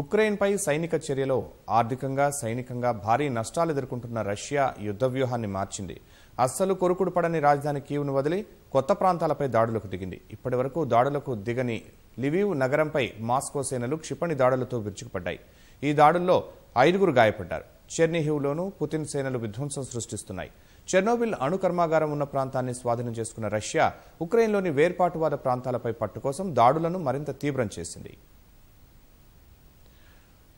ఉక్రెయిన్పై సైనిక చర్యలో ఆర్థికంగా సైనికంగా భారీ నష్టాలు ఎదుర్కొంటున్న రష్యా యుద్ధ వ్యూహాన్ని మార్చింది అస్సలు కొరుకుడు పడని రాజధాని కీవును వదిలి కొత్త ప్రాంతాలపై దాడులకు దిగింది ఇప్పటి వరకు దాడులకు దిగని లివీవ్ నగరంపై మాస్కో సేనలు క్షిపణి దాడులతో విరుచుకుపడ్డాయి ఈ దాడుల్లో ఐదుగురు గాయపడ్డారు చెర్నిహివ్లోనూ పుతిన్ సేనలు విధ్వంసం సృష్టిస్తున్నాయి చెర్నోబిల్ అణు కర్మాగారం ఉన్న ప్రాంతాన్ని స్వాధీనం చేసుకున్న రష్యా ఉక్రెయిన్లోని వేర్పాటువాద ప్రాంతాలపై పట్టు కోసం దాడులను మరింత తీవ్రం చేసింది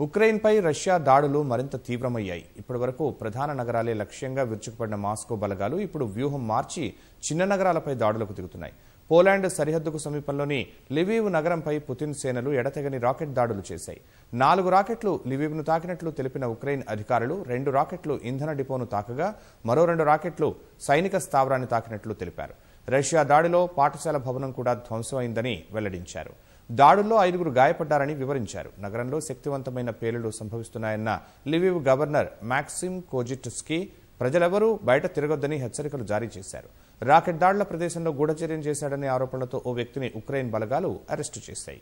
ఉక్రెయిన్పై రష్యా దాడులు మరింత తీవ్రమయ్యాయి ఇప్పటివరకు ప్రధాన నగరాలే లక్ష్యంగా విరుచుకుపడిన మాస్కో బలగాలు ఇప్పుడు వ్యూహం మార్చి చిన్న నగరాలపై దాడులకు దిగుతున్నాయి పోలాండ్ సరిహద్దుకు సమీపంలోని లివీవ్ నగరంపై పుతిన్ సేనలు ఎడతెగని రాకెట్ దాడులు చేశాయి నాలుగు రాకెట్లు లివీవ్ను తాకినట్లు తెలిపిన ఉక్రెయిన్ అధికారులు రెండు రాకెట్లు ఇంధన డిపోను తాకగా మరో రెండు రాకెట్లు సైనిక స్థావరాన్ని తాకినట్లు తెలిపారు రష్యా దాడిలో పాఠశాల భవనం కూడా ధ్వంసమైందని వెల్లడించారు దాడుల్లో ఐదుగురు గాయపడ్డారని వివరించారు నగరంలో శక్తివంతమైన పేలుడు సంభవిస్తున్నాయన్న లివివ్ గవర్నర్ మ్యాక్సిమ్ కోజిట్స్కి ప్రజలెవరూ బయట తిరగొద్దని హెచ్చరికలు జారీ చేశారు రాకెట్ దాడుల ప్రదేశంలో గూఢచర్యం చేశాడనే ఆరోపణలతో ఓ వ్యక్తిని ఉక్రెయిన్ బలగాలు అరెస్టు చేశాయి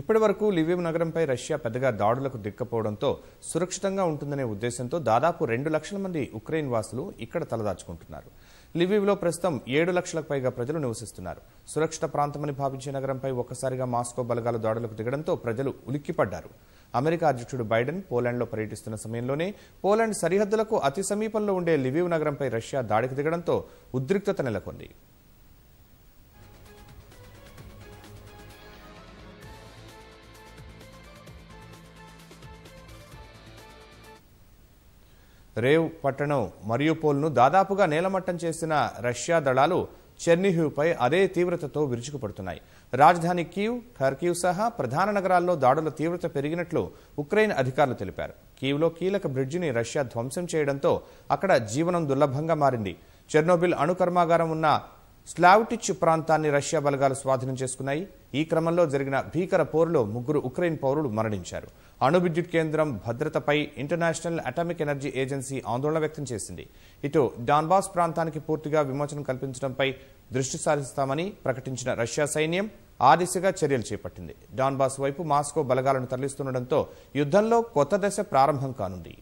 ఇప్పటి వరకు లివివ్ నగరంపై రష్యా పెద్దగా దాడులకు దిక్కపోవడంతో సురక్షితంగా ఉంటుందనే ఉద్దేశంతో దాదాపు రెండు లక్షల మంది ఉక్రెయిన్ వాసులు ఇక్కడ తలదాచుకుంటున్నారు లివివ్లో ప్రస్తుతం ఏడు లక్షలకు పైగా ప్రజలు నివసిస్తున్నారు సురక్షిత ప్రాంతమని భావించే నగరంపై ఒక్కసారిగా మాస్కో బలగాలు దాడులకు దిగడంతో ప్రజలు ఉలిక్కిపడ్డారు అమెరికా అధ్యక్షుడు బైడెన్ పోలాండ్లో పర్యటిస్తున్న సమయంలోనే పోలాండ్ సరిహద్దులకు అతి సమీపంలో ఉండే లివివ్ నగరంపై రష్యా దాడికి దిగడంతో ఉద్రిక్తత నెలకొంది రేవ్ పట్టణం మరియుపోల్ను దాదాపుగా నేలమట్టం చేసిన రష్యా దళాలు చెర్నిహ్యూపై అదే తీవ్రతతో విరుచుకుపడుతున్నాయి రాజధాని కీవ్ ఖర్కీవ్ సహా ప్రధాన నగరాల్లో దాడుల తీవ్రత పెరిగినట్లు ఉక్రెయిన్ అధికారులు తెలిపారు కీవ్లో కీలక బ్రిడ్జిని రష్యా ధ్వంసం చేయడంతో అక్కడ జీవనం దుర్లభంగా మారింది చెర్నోబిల్ అణు ఉన్న స్లావ్టిచ్ ప్రాంతాన్ని రష్యా బలగాలు స్వాధీనం చేసుకున్నాయి ఈ క్రమంలో జరిగిన భీకర పోరులో ముగ్గురు ఉక్రెయిన్ పౌరులు మరణించారు అణు విద్యుత్ కేంద్రం భద్రతపై ఇంటర్నేషనల్ అటామిక్ ఎనర్జీ ఏజెన్సీ ఆందోళన వ్యక్తం చేసింది ఇటు డాన్బాస్ ప్రాంతానికి పూర్తిగా విమోచనం కల్పించడంపై దృష్టి సారిస్తామని ప్రకటించిన రష్యా సైన్యం ఆ దిశగా చర్యలు చేపట్టింది డాన్బాస్ వైపు మాస్కో బలగాలను తరలిస్తుండటంతో యుద్ధంలో కొత్త దశ ప్రారంభం కానుంది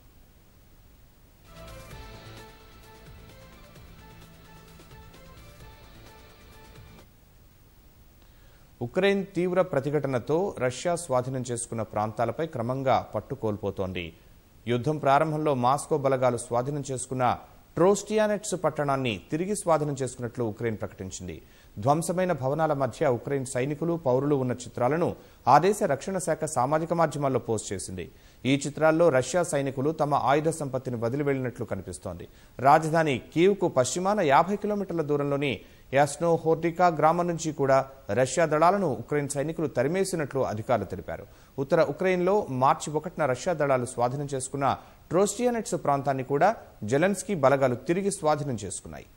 ఉక్రెయిన్ తీవ్ర ప్రతిఘటనతో రష్యా స్వాధీనం చేసుకున్న ప్రాంతాలపై క్రమంగా పట్టు కోల్పోతోంది యుద్ధం ప్రారంభంలో మాస్కో బలగాలు స్వాధీనం చేసుకున్న ట్రోస్టియానెట్స్ పట్టణాన్ని తిరిగి స్వాధీనం చేసుకున్నట్లు ఉక్రెయిన్ ప్రకటించింది ధ్వంసమైన భవనాల మధ్య ఉక్రెయిన్ సైనికులు పౌరులు ఉన్న చిత్రాలను ఆ దేశ రక్షణ శాఖ సామాజిక మాధ్యమాల్లో పోస్ట్ చేసింది ఈ చిత్రాల్లో రష్యా సైనికులు తమ ఆయుధ సంపత్తిని వదిలి వెళ్లినట్లు కనిపిస్తోంది రాజధాని కీవ్కు పశ్చిమాన యాభై కిలోమీటర్ల దూరంలోని యాస్నో హోర్టికా గ్రామం నుంచి కూడా రష్యా దళాలను ఉక్రెయిన్ సైనికులు తరిమేసినట్లు అధికారులు తెలిపారు ఉత్తర ఉక్రెయిన్లో మార్చి ఒకటిన రష్యా దళాలు స్వాధీనం చేసుకున్న ట్రోస్టియానెట్స్ ప్రాంతాన్ని కూడా జెలెన్స్కీ బలగాలు తిరిగి స్వాధీనం చేసుకున్నాయి